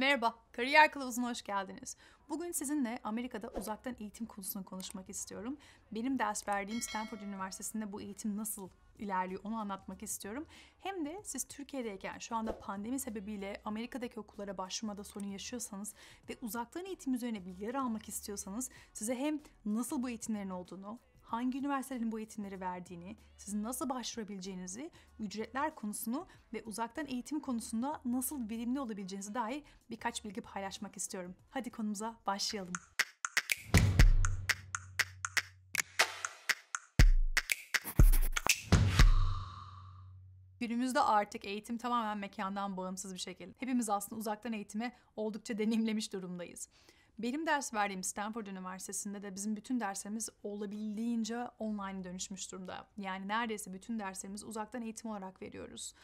Merhaba, Kariyer Kılavuzu'na hoş geldiniz. Bugün sizinle Amerika'da uzaktan eğitim konusunu konuşmak istiyorum. Benim ders verdiğim Stanford Üniversitesi'nde bu eğitim nasıl ilerliyor onu anlatmak istiyorum. Hem de siz Türkiye'deyken şu anda pandemi sebebiyle Amerika'daki okullara başvurmada sorun yaşıyorsanız ve uzaktan eğitim üzerine bilgiler almak istiyorsanız size hem nasıl bu eğitimlerin olduğunu hangi üniversitelerin bu eğitimleri verdiğini, sizin nasıl başvurabileceğinizi, ücretler konusunu ve uzaktan eğitim konusunda nasıl verimli olabileceğinizi dair birkaç bilgi paylaşmak istiyorum. Hadi konumuza başlayalım. Günümüzde artık eğitim tamamen mekandan bağımsız bir şekilde. Hepimiz aslında uzaktan eğitime oldukça deneyimlemiş durumdayız. Benim ders verdiğim Stanford Üniversitesi'nde de bizim bütün derslerimiz olabildiğince online dönüşmüş durumda. Yani neredeyse bütün derslerimizi uzaktan eğitim olarak veriyoruz.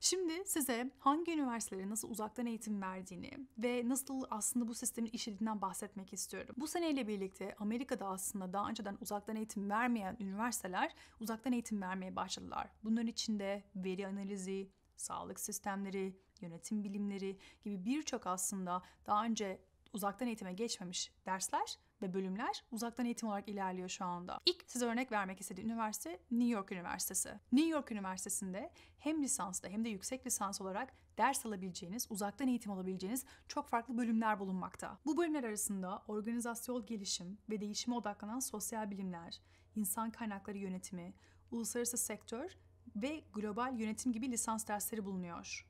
Şimdi size hangi üniversitelere nasıl uzaktan eğitim verdiğini ve nasıl aslında bu sistemin işlediğinden bahsetmek istiyorum. Bu seneyle birlikte Amerika'da aslında daha önceden uzaktan eğitim vermeyen üniversiteler uzaktan eğitim vermeye başladılar. Bunların içinde veri analizi, sağlık sistemleri, yönetim bilimleri gibi birçok aslında daha önce uzaktan eğitime geçmemiş dersler ve bölümler uzaktan eğitim olarak ilerliyor şu anda. İlk size örnek vermek istediğim üniversite New York Üniversitesi. New York Üniversitesi'nde hem lisansla hem de yüksek lisans olarak ders alabileceğiniz, uzaktan eğitim alabileceğiniz çok farklı bölümler bulunmakta. Bu bölümler arasında organizasyon gelişim ve değişime odaklanan sosyal bilimler, insan kaynakları yönetimi, uluslararası sektör ve global yönetim gibi lisans dersleri bulunuyor.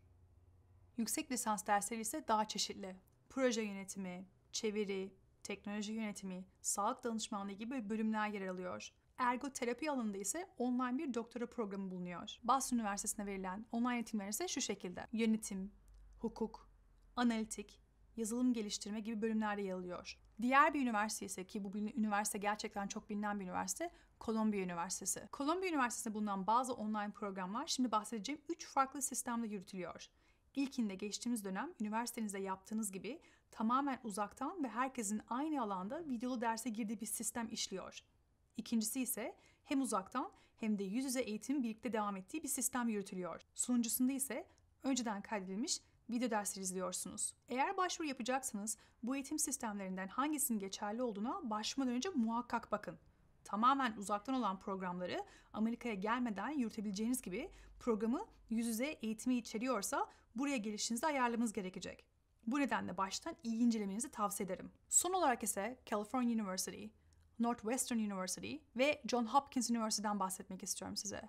Yüksek lisans dersleri ise daha çeşitli proje yönetimi, çeviri, teknoloji yönetimi, sağlık danışmanlığı gibi bölümler yer alıyor. Ergoterapi alanında ise online bir doktora programı bulunuyor. Bas Üniversitesi'ne verilen online eğitimler ise şu şekilde. Yönetim, hukuk, analitik, yazılım geliştirme gibi bölümlerde yer alıyor. Diğer bir üniversite ise ki bu üniversite gerçekten çok bilinen bir üniversite, Kolombiya Üniversitesi. Kolombiya Üniversitesi'nde bulunan bazı online programlar şimdi bahsedeceğim 3 farklı sistemde yürütülüyor. İlkinde geçtiğimiz dönem üniversitenizde yaptığınız gibi tamamen uzaktan ve herkesin aynı alanda videolu derse girdiği bir sistem işliyor. İkincisi ise hem uzaktan hem de yüz yüze eğitim birlikte devam ettiği bir sistem yürütülüyor. Sonuncusunda ise önceden kaydedilmiş video dersleri izliyorsunuz. Eğer başvuru yapacaksanız bu eğitim sistemlerinden hangisinin geçerli olduğuna başvurmadan önce muhakkak bakın. Tamamen uzaktan olan programları Amerika'ya gelmeden yürütebileceğiniz gibi programı yüz yüze eğitimi içeriyorsa buraya gelişinizi ayarlamanız gerekecek. Bu nedenle baştan iyi incelemenizi tavsiye ederim. Son olarak ise California University, Northwestern University ve John Hopkins Üniversitesi'den bahsetmek istiyorum size.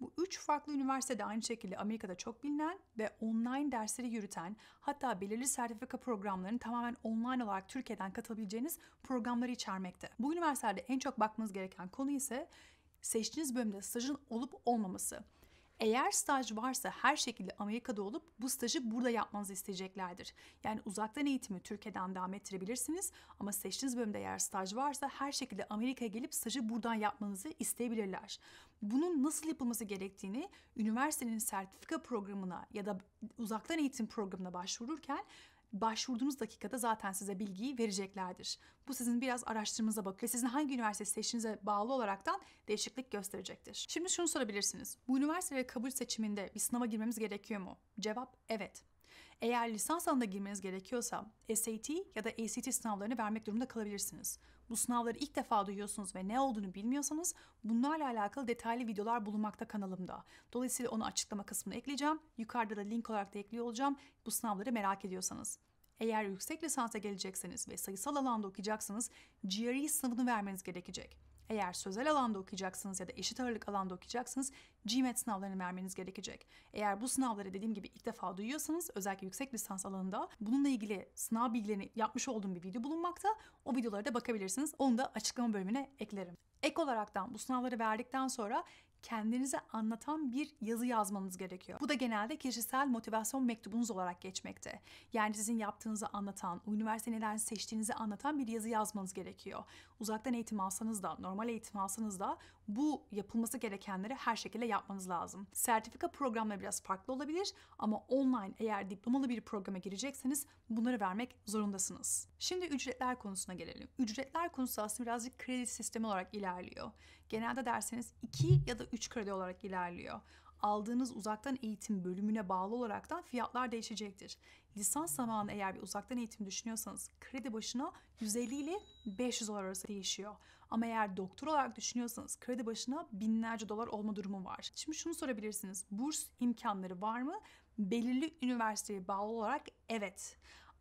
Bu üç farklı üniversitede aynı şekilde Amerika'da çok bilinen ve online dersleri yürüten hatta belirli sertifika programlarını tamamen online olarak Türkiye'den katılabileceğiniz programları içermekte. Bu üniversitelerde en çok bakmanız gereken konu ise seçtiğiniz bölümde stajın olup olmaması. Eğer staj varsa her şekilde Amerika'da olup bu stajı burada yapmanızı isteyeceklerdir. Yani uzaktan eğitimi Türkiye'den devam ettirebilirsiniz ama seçtiğiniz bölümde eğer staj varsa her şekilde Amerika'ya gelip stajı buradan yapmanızı isteyebilirler. Bunun nasıl yapılması gerektiğini üniversitenin sertifika programına ya da uzaktan eğitim programına başvururken başvurduğunuz dakikada zaten size bilgiyi vereceklerdir. Bu sizin biraz araştırmanıza bakıyor ve sizin hangi üniversite seçtiğinize bağlı olaraktan değişiklik gösterecektir. Şimdi şunu sorabilirsiniz. Bu üniversiteye kabul seçiminde bir sınava girmemiz gerekiyor mu? Cevap evet. Eğer lisans alanına girmeniz gerekiyorsa SAT ya da ACT sınavlarını vermek durumunda kalabilirsiniz. Bu sınavları ilk defa duyuyorsunuz ve ne olduğunu bilmiyorsanız bunlarla alakalı detaylı videolar bulunmakta kanalımda. Dolayısıyla onu açıklama kısmına ekleyeceğim. Yukarıda da link olarak da ekliyor olacağım bu sınavları merak ediyorsanız. Eğer yüksek lisansa gelecekseniz ve sayısal alanda okuyacaksınız, GRE sınavını vermeniz gerekecek. Eğer sözel alanda okuyacaksınız ya da eşit ağırlık alanda okuyacaksınız GMAT sınavlarını vermeniz gerekecek. Eğer bu sınavları dediğim gibi ilk defa duyuyorsanız özellikle yüksek lisans alanında bununla ilgili sınav bilgilerini yapmış olduğum bir video bulunmakta. O videolara da bakabilirsiniz. Onu da açıklama bölümüne eklerim. Ek olaraktan bu sınavları verdikten sonra kendinize anlatan bir yazı yazmanız gerekiyor. Bu da genelde kişisel motivasyon mektubunuz olarak geçmekte. Yani sizin yaptığınızı anlatan, üniversite neden seçtiğinizi anlatan bir yazı yazmanız gerekiyor. Uzaktan eğitim alsanız da, normal eğitim alsanız da bu yapılması gerekenleri her şekilde yapmanız lazım. Sertifika programla biraz farklı olabilir ama online eğer diplomalı bir programa girecekseniz bunları vermek zorundasınız. Şimdi ücretler konusuna gelelim. Ücretler konusu aslında birazcık kredi sistemi olarak ilerliyor genelde derseniz 2 ya da 3 kredi olarak ilerliyor. Aldığınız uzaktan eğitim bölümüne bağlı olarak da fiyatlar değişecektir. Lisans zamanı eğer bir uzaktan eğitim düşünüyorsanız kredi başına 150 ile 500 dolar arası değişiyor. Ama eğer doktor olarak düşünüyorsanız kredi başına binlerce dolar olma durumu var. Şimdi şunu sorabilirsiniz. Burs imkanları var mı? Belirli üniversiteye bağlı olarak evet.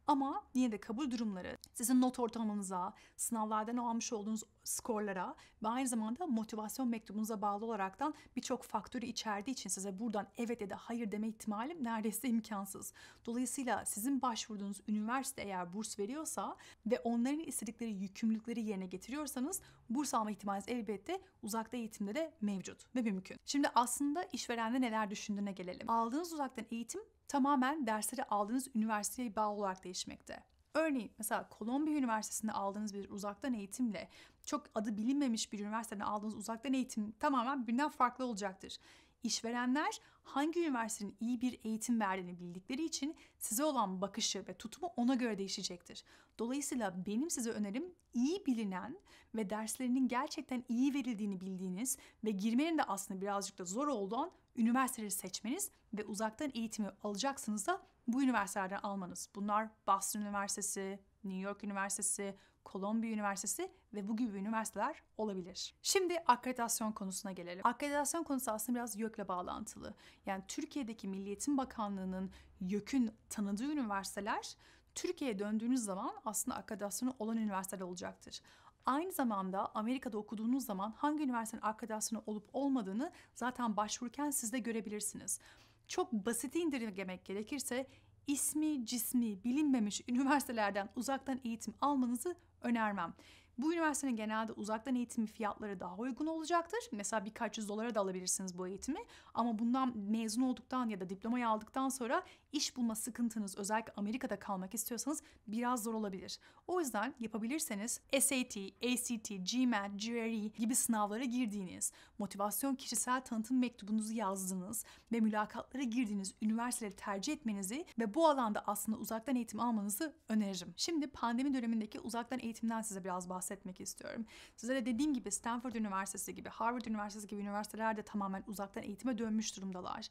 Ama yine de kabul durumları sizin not ortalamanıza, sınavlardan almış olduğunuz skorlara ve aynı zamanda motivasyon mektubunuza bağlı olaraktan birçok faktörü içerdiği için size buradan evet ya da hayır deme ihtimalim neredeyse imkansız. Dolayısıyla sizin başvurduğunuz üniversite eğer burs veriyorsa ve onların istedikleri yükümlülükleri yerine getiriyorsanız burs alma ihtimaliniz elbette uzakta eğitimde de mevcut ve mümkün. Şimdi aslında işverende neler düşündüğüne gelelim. Aldığınız uzaktan eğitim tamamen dersleri aldığınız üniversiteye bağlı olarak değişiyor değişmekte. Örneğin mesela Kolombiya Üniversitesi'nde aldığınız bir uzaktan eğitimle çok adı bilinmemiş bir üniversitede aldığınız uzaktan eğitim tamamen birbirinden farklı olacaktır. İşverenler hangi üniversitenin iyi bir eğitim verdiğini bildikleri için size olan bakışı ve tutumu ona göre değişecektir. Dolayısıyla benim size önerim iyi bilinen ve derslerinin gerçekten iyi verildiğini bildiğiniz ve girmenin de aslında birazcık da zor olduğun üniversiteleri seçmeniz ve uzaktan eğitimi alacaksınız da bu üniversitelerden almanız. Bunlar Boston Üniversitesi, New York Üniversitesi, Columbia Üniversitesi ve bu gibi üniversiteler olabilir. Şimdi akreditasyon konusuna gelelim. Akreditasyon konusu aslında biraz YÖK'le bağlantılı. Yani Türkiye'deki Milliyetin Bakanlığı'nın YÖK'ün tanıdığı üniversiteler Türkiye'ye döndüğünüz zaman aslında akreditasyonu olan üniversiteler olacaktır. Aynı zamanda Amerika'da okuduğunuz zaman hangi üniversitenin akreditasyonu olup olmadığını zaten başvururken siz de görebilirsiniz. Çok basit indirgemek gerekirse ismi cismi bilinmemiş üniversitelerden uzaktan eğitim almanızı önermem. Bu üniversitenin genelde uzaktan eğitimi fiyatları daha uygun olacaktır. Mesela birkaç yüz dolara da alabilirsiniz bu eğitimi. Ama bundan mezun olduktan ya da diplomayı aldıktan sonra iş bulma sıkıntınız özellikle Amerika'da kalmak istiyorsanız biraz zor olabilir. O yüzden yapabilirseniz SAT, ACT, GMAT, GRE gibi sınavlara girdiğiniz, motivasyon kişisel tanıtım mektubunuzu yazdığınız ve mülakatlara girdiğiniz üniversiteleri tercih etmenizi ve bu alanda aslında uzaktan eğitim almanızı öneririm. Şimdi pandemi dönemindeki uzaktan eğitimden size biraz bahsedeceğim bahsetmek istiyorum. Sizlere dediğim gibi Stanford Üniversitesi gibi, Harvard Üniversitesi gibi üniversiteler de tamamen uzaktan eğitime dönmüş durumdalar.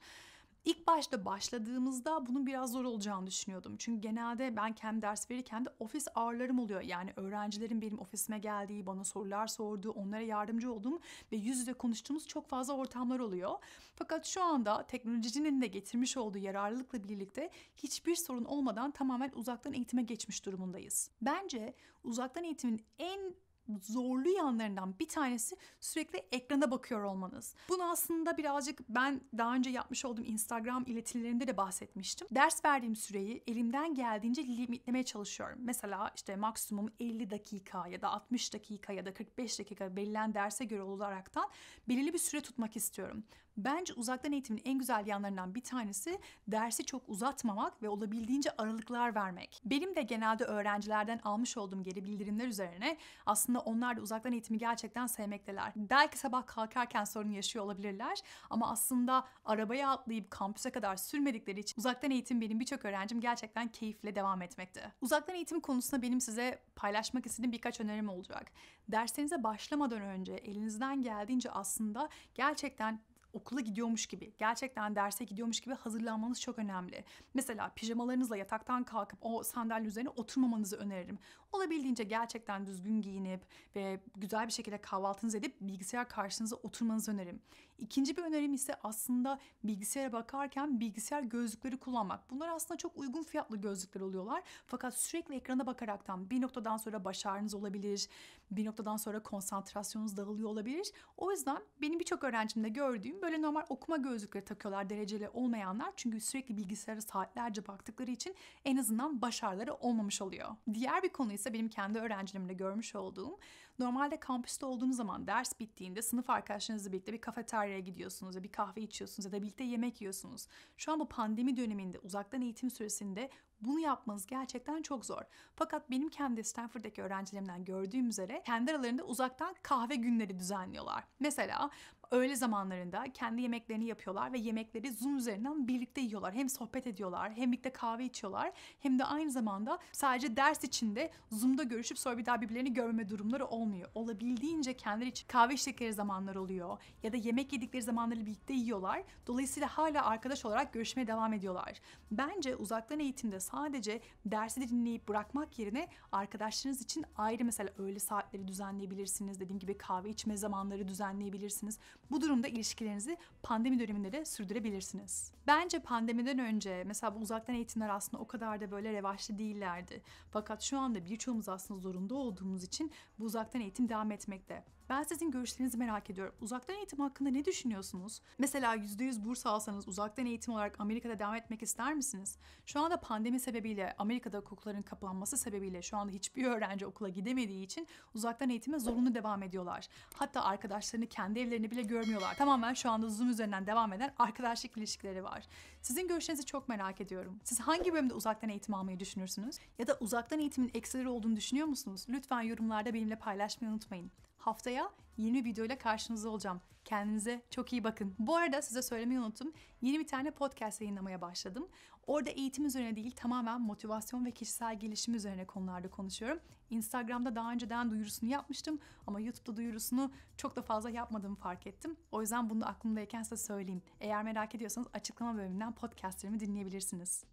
İlk başta başladığımızda bunun biraz zor olacağını düşünüyordum. Çünkü genelde ben kendi ders verirken de ofis ağırlarım oluyor. Yani öğrencilerin benim ofisime geldiği, bana sorular sorduğu, onlara yardımcı olduğum ve yüz yüze konuştuğumuz çok fazla ortamlar oluyor. Fakat şu anda teknolojinin de getirmiş olduğu yararlılıkla birlikte hiçbir sorun olmadan tamamen uzaktan eğitime geçmiş durumundayız. Bence uzaktan eğitimin en zorlu yanlarından bir tanesi sürekli ekrana bakıyor olmanız. Bunu aslında birazcık ben daha önce yapmış olduğum Instagram iletilerinde de bahsetmiştim. Ders verdiğim süreyi elimden geldiğince limitlemeye çalışıyorum. Mesela işte maksimum 50 dakika ya da 60 dakika ya da 45 dakika belirlen derse göre olaraktan belirli bir süre tutmak istiyorum. Bence uzaktan eğitimin en güzel yanlarından bir tanesi dersi çok uzatmamak ve olabildiğince aralıklar vermek. Benim de genelde öğrencilerden almış olduğum geri bildirimler üzerine aslında aslında onlar da uzaktan eğitimi gerçekten sevmekteler. Belki sabah kalkarken sorun yaşıyor olabilirler ama aslında arabaya atlayıp kampüse kadar sürmedikleri için uzaktan eğitim benim birçok öğrencim gerçekten keyifle devam etmekte. Uzaktan eğitim konusunda benim size paylaşmak istediğim birkaç önerim olacak. Derslerinize başlamadan önce elinizden geldiğince aslında gerçekten okula gidiyormuş gibi, gerçekten derse gidiyormuş gibi hazırlanmanız çok önemli. Mesela pijamalarınızla yataktan kalkıp o sandalye üzerine oturmamanızı öneririm olabildiğince gerçekten düzgün giyinip ve güzel bir şekilde kahvaltınızı edip bilgisayar karşınıza oturmanızı öneririm. İkinci bir önerim ise aslında bilgisayara bakarken bilgisayar gözlükleri kullanmak. Bunlar aslında çok uygun fiyatlı gözlükler oluyorlar. Fakat sürekli ekrana bakaraktan bir noktadan sonra baş ağrınız olabilir, bir noktadan sonra konsantrasyonunuz dağılıyor olabilir. O yüzden benim birçok öğrencimde gördüğüm böyle normal okuma gözlükleri takıyorlar dereceli olmayanlar. Çünkü sürekli bilgisayara saatlerce baktıkları için en azından baş ağrıları olmamış oluyor. Diğer bir konu ise ise benim kendi öğrencilerimle görmüş olduğum normalde kampüste olduğunuz zaman ders bittiğinde sınıf arkadaşlarınızla birlikte bir kafeteryaya gidiyorsunuz ya bir kahve içiyorsunuz ya da birlikte yemek yiyorsunuz. Şu an bu pandemi döneminde uzaktan eğitim süresinde bunu yapmanız gerçekten çok zor. Fakat benim kendi Stanford'daki öğrencilerimden gördüğüm üzere kendi aralarında uzaktan kahve günleri düzenliyorlar. Mesela öğle zamanlarında kendi yemeklerini yapıyorlar ve yemekleri Zoom üzerinden birlikte yiyorlar. Hem sohbet ediyorlar, hem birlikte kahve içiyorlar, hem de aynı zamanda sadece ders içinde Zoom'da görüşüp sonra bir daha birbirlerini görmeme durumları olmuyor. Olabildiğince kendileri için kahve içtikleri zamanlar oluyor ya da yemek yedikleri zamanları birlikte yiyorlar. Dolayısıyla hala arkadaş olarak görüşmeye devam ediyorlar. Bence uzaktan eğitimde sadece dersi de dinleyip bırakmak yerine arkadaşlarınız için ayrı mesela öğle saatleri düzenleyebilirsiniz. Dediğim gibi kahve içme zamanları düzenleyebilirsiniz. Bu durumda ilişkilerinizi pandemi döneminde de sürdürebilirsiniz. Bence pandemiden önce mesela bu uzaktan eğitimler aslında o kadar da böyle revaçlı değillerdi. Fakat şu anda birçoğumuz aslında zorunda olduğumuz için bu uzaktan eğitim devam etmekte. Ben sizin görüşlerinizi merak ediyorum. Uzaktan eğitim hakkında ne düşünüyorsunuz? Mesela %100 burs alsanız uzaktan eğitim olarak Amerika'da devam etmek ister misiniz? Şu anda pandemi sebebiyle Amerika'da okulların kapanması sebebiyle şu anda hiçbir öğrenci okula gidemediği için uzaktan eğitime zorunlu devam ediyorlar. Hatta arkadaşlarını kendi evlerini bile görmüyorlar. Tamamen şu anda Zoom üzerinden devam eden arkadaşlık ilişkileri var. Sizin görüşlerinizi çok merak ediyorum. Siz hangi bölümde uzaktan eğitim almayı düşünürsünüz? Ya da uzaktan eğitimin eksileri olduğunu düşünüyor musunuz? Lütfen yorumlarda benimle paylaşmayı unutmayın. Haftaya yeni bir videoyla karşınızda olacağım. Kendinize çok iyi bakın. Bu arada size söylemeyi unuttum. Yeni bir tane podcast yayınlamaya başladım. Orada eğitim üzerine değil tamamen motivasyon ve kişisel gelişim üzerine konularda konuşuyorum. Instagram'da daha önceden duyurusunu yapmıştım ama YouTube'da duyurusunu çok da fazla yapmadığımı fark ettim. O yüzden bunu aklımdayken size söyleyeyim. Eğer merak ediyorsanız açıklama bölümünden podcastlerimi dinleyebilirsiniz.